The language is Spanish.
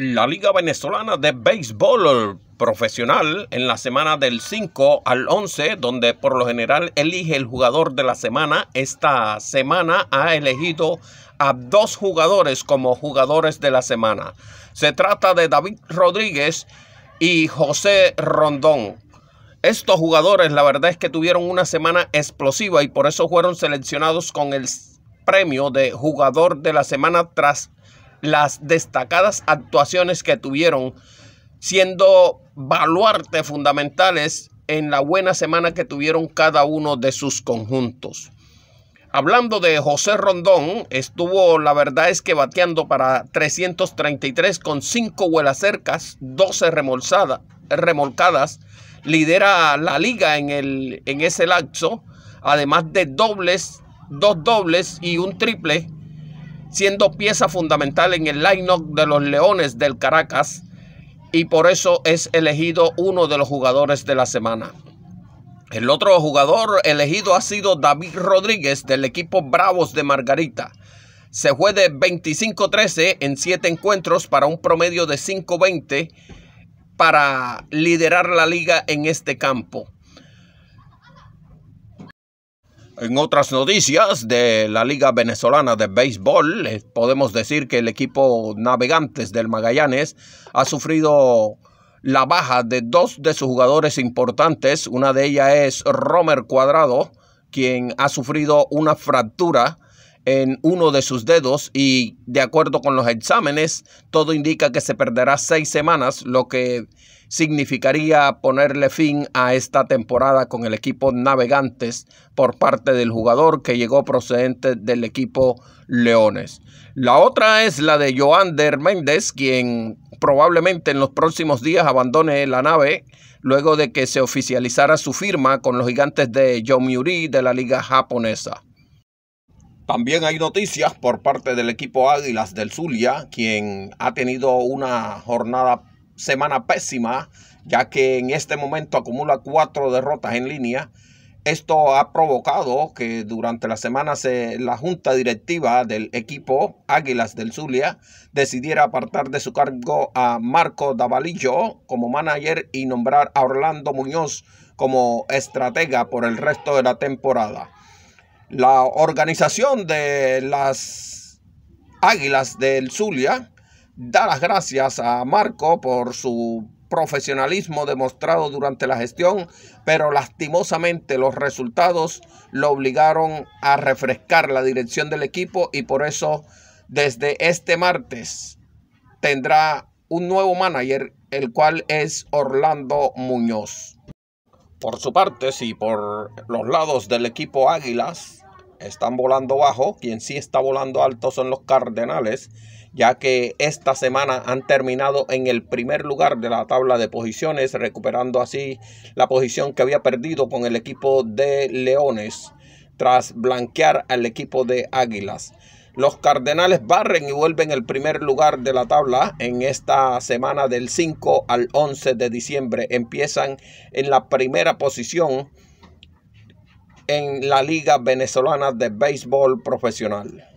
la Liga Venezolana de Béisbol Profesional en la semana del 5 al 11, donde por lo general elige el jugador de la semana. Esta semana ha elegido a dos jugadores como jugadores de la semana. Se trata de David Rodríguez y José Rondón. Estos jugadores, la verdad es que tuvieron una semana explosiva y por eso fueron seleccionados con el premio de jugador de la semana tras las destacadas actuaciones que tuvieron, siendo baluarte fundamentales en la buena semana que tuvieron cada uno de sus conjuntos. Hablando de José Rondón, estuvo la verdad es que bateando para 333 con 5 vuelacercas, cercas, 12 remolcadas, lidera la liga en, el, en ese lapso, además de dobles, dos dobles y un triple siendo pieza fundamental en el line-up de los Leones del Caracas y por eso es elegido uno de los jugadores de la semana. El otro jugador elegido ha sido David Rodríguez del equipo Bravos de Margarita. Se fue de 25-13 en 7 encuentros para un promedio de 5-20 para liderar la liga en este campo. En otras noticias de la Liga Venezolana de Béisbol, eh, podemos decir que el equipo Navegantes del Magallanes ha sufrido la baja de dos de sus jugadores importantes. Una de ellas es Romer Cuadrado, quien ha sufrido una fractura en uno de sus dedos y de acuerdo con los exámenes, todo indica que se perderá seis semanas, lo que significaría ponerle fin a esta temporada con el equipo Navegantes por parte del jugador que llegó procedente del equipo Leones. La otra es la de Joander Méndez, quien probablemente en los próximos días abandone la nave luego de que se oficializara su firma con los gigantes de Yomiuri de la liga japonesa. También hay noticias por parte del equipo Águilas del Zulia, quien ha tenido una jornada semana pésima, ya que en este momento acumula cuatro derrotas en línea. Esto ha provocado que durante la semana se, la junta directiva del equipo Águilas del Zulia decidiera apartar de su cargo a Marco Davalillo como manager y nombrar a Orlando Muñoz como estratega por el resto de la temporada la organización de las Águilas del Zulia da las gracias a Marco por su profesionalismo demostrado durante la gestión, pero lastimosamente los resultados lo obligaron a refrescar la dirección del equipo y por eso desde este martes tendrá un nuevo manager, el cual es Orlando Muñoz. Por su parte, si por los lados del equipo Águilas están volando bajo. Quien sí está volando alto son los Cardenales, ya que esta semana han terminado en el primer lugar de la tabla de posiciones, recuperando así la posición que había perdido con el equipo de Leones tras blanquear al equipo de Águilas. Los Cardenales barren y vuelven el primer lugar de la tabla en esta semana del 5 al 11 de diciembre. Empiezan en la primera posición en la Liga Venezolana de Béisbol Profesional.